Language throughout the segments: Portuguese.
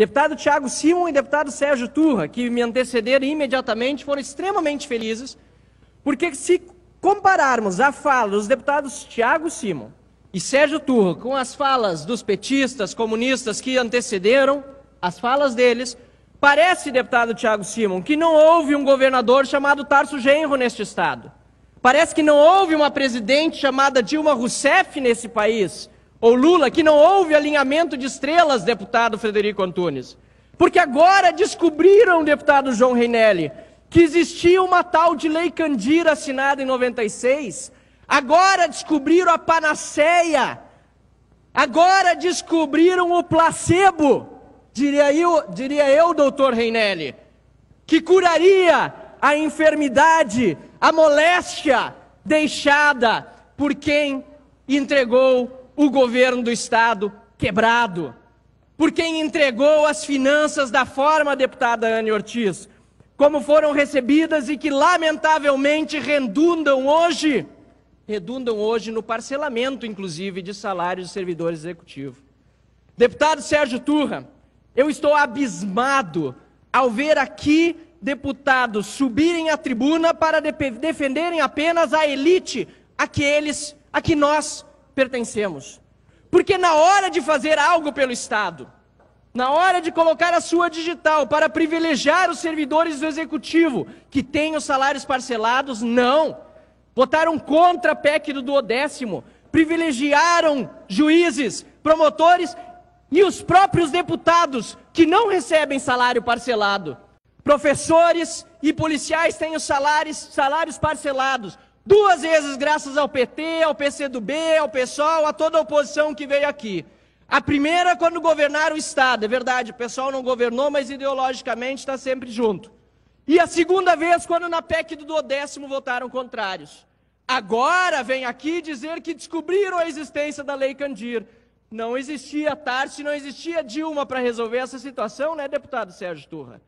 Deputado Tiago Simon e deputado Sérgio Turra, que me antecederam imediatamente, foram extremamente felizes, porque se compararmos a fala dos deputados Tiago Simon e Sérgio Turra com as falas dos petistas, comunistas que antecederam as falas deles, parece, deputado Tiago Simon, que não houve um governador chamado Tarso Genro neste estado. Parece que não houve uma presidente chamada Dilma Rousseff nesse país ou Lula, que não houve alinhamento de estrelas, deputado Frederico Antunes. Porque agora descobriram, deputado João Reinelli, que existia uma tal de Lei Candira assinada em 96. Agora descobriram a panaceia. Agora descobriram o placebo. Diria eu, diria eu doutor Reinelli, que curaria a enfermidade, a moléstia deixada por quem entregou o governo do Estado quebrado. Por quem entregou as finanças da forma, deputada Anne Ortiz, como foram recebidas e que lamentavelmente redundam hoje, redundam hoje no parcelamento, inclusive, de salários de servidores executivos. Deputado Sérgio Turra, eu estou abismado ao ver aqui deputados subirem à tribuna para de defenderem apenas a elite a que eles, a que nós pertencemos. Porque na hora de fazer algo pelo Estado, na hora de colocar a sua digital para privilegiar os servidores do executivo que têm os salários parcelados, não. Votaram contra a PEC do duodécimo, privilegiaram juízes, promotores e os próprios deputados que não recebem salário parcelado. Professores e policiais têm os salários, salários parcelados. Duas vezes graças ao PT, ao PCdoB, ao PSOL, a toda a oposição que veio aqui. A primeira quando governaram o Estado, é verdade, o pessoal não governou, mas ideologicamente está sempre junto. E a segunda vez quando na PEC do duodécimo votaram contrários. Agora vem aqui dizer que descobriram a existência da Lei Candir. Não existia Tarsi, não existia Dilma para resolver essa situação, né, deputado Sérgio Turra?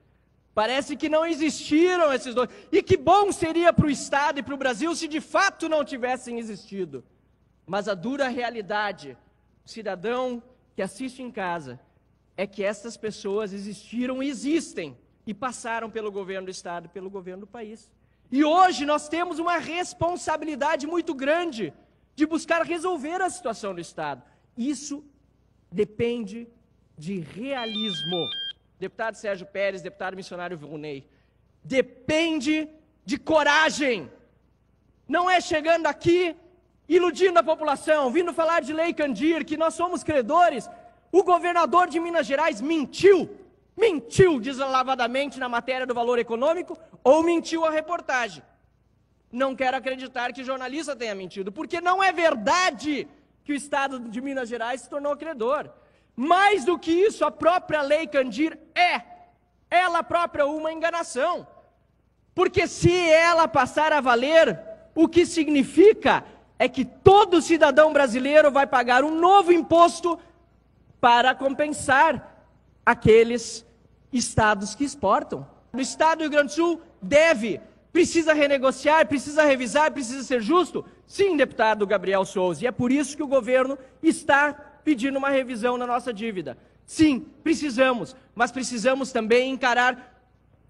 Parece que não existiram esses dois. E que bom seria para o Estado e para o Brasil se de fato não tivessem existido. Mas a dura realidade, cidadão que assiste em casa, é que essas pessoas existiram e existem e passaram pelo governo do Estado, pelo governo do país. E hoje nós temos uma responsabilidade muito grande de buscar resolver a situação do Estado. Isso depende de realismo deputado Sérgio Pérez, deputado missionário Vilney. Depende de coragem. Não é chegando aqui iludindo a população, vindo falar de Lei Candir, que nós somos credores. O governador de Minas Gerais mentiu, mentiu deslavadamente na matéria do valor econômico ou mentiu a reportagem. Não quero acreditar que jornalista tenha mentido, porque não é verdade que o Estado de Minas Gerais se tornou credor. Mais do que isso, a própria Lei Candir é ela própria uma enganação. Porque se ela passar a valer, o que significa é que todo cidadão brasileiro vai pagar um novo imposto para compensar aqueles estados que exportam. O estado do Rio Grande do Sul deve, precisa renegociar, precisa revisar, precisa ser justo? Sim, deputado Gabriel Souza, e é por isso que o governo está pedindo uma revisão na nossa dívida. Sim, precisamos mas precisamos também encarar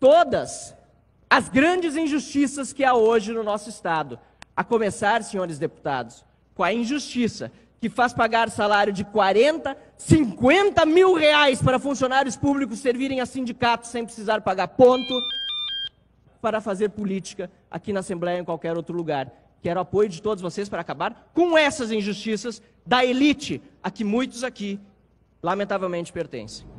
todas as grandes injustiças que há hoje no nosso Estado. A começar, senhores deputados, com a injustiça que faz pagar salário de 40, 50 mil reais para funcionários públicos servirem a sindicatos sem precisar pagar ponto para fazer política aqui na Assembleia ou em qualquer outro lugar. Quero o apoio de todos vocês para acabar com essas injustiças da elite a que muitos aqui, lamentavelmente, pertencem.